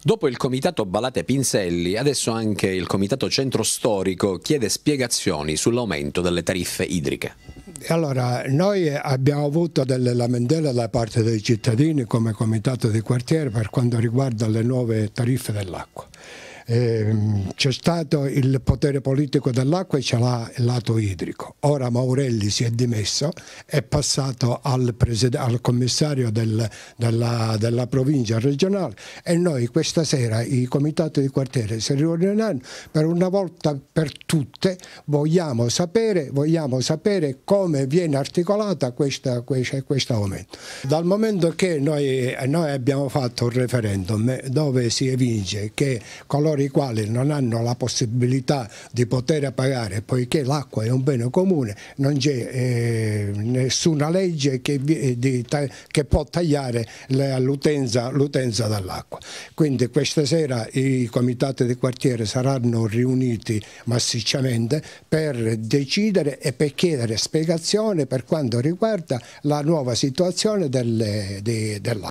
Dopo il comitato Balate Pinselli, adesso anche il comitato Centro Storico chiede spiegazioni sull'aumento delle tariffe idriche. Allora, noi abbiamo avuto delle lamentele da parte dei cittadini come comitato di quartiere per quanto riguarda le nuove tariffe dell'acqua. Ehm, c'è stato il potere politico dell'acqua e ce l'ha il lato idrico. Ora Maurelli si è dimesso, è passato al, preside- al commissario del, della, della, provincia regionale e noi questa sera, i comitati di quartiere, si riuniranno per una volta per tutte, vogliamo sapere, vogliamo sapere come viene articolata questa, questa, questo aumento. Dal momento che noi, noi abbiamo fatto un referendum dove si evince che coloro coloro i quali non hanno la possibilità di poter pagare, poiché l'acqua è un bene comune, non c'è eh, nessuna legge che, eh, di, che può tagliare l'utenza dall'acqua. Quindi questa sera i comitati di quartiere saranno riuniti massicciamente per decidere e per chiedere spiegazione per quanto riguarda la nuova situazione dell'acqua.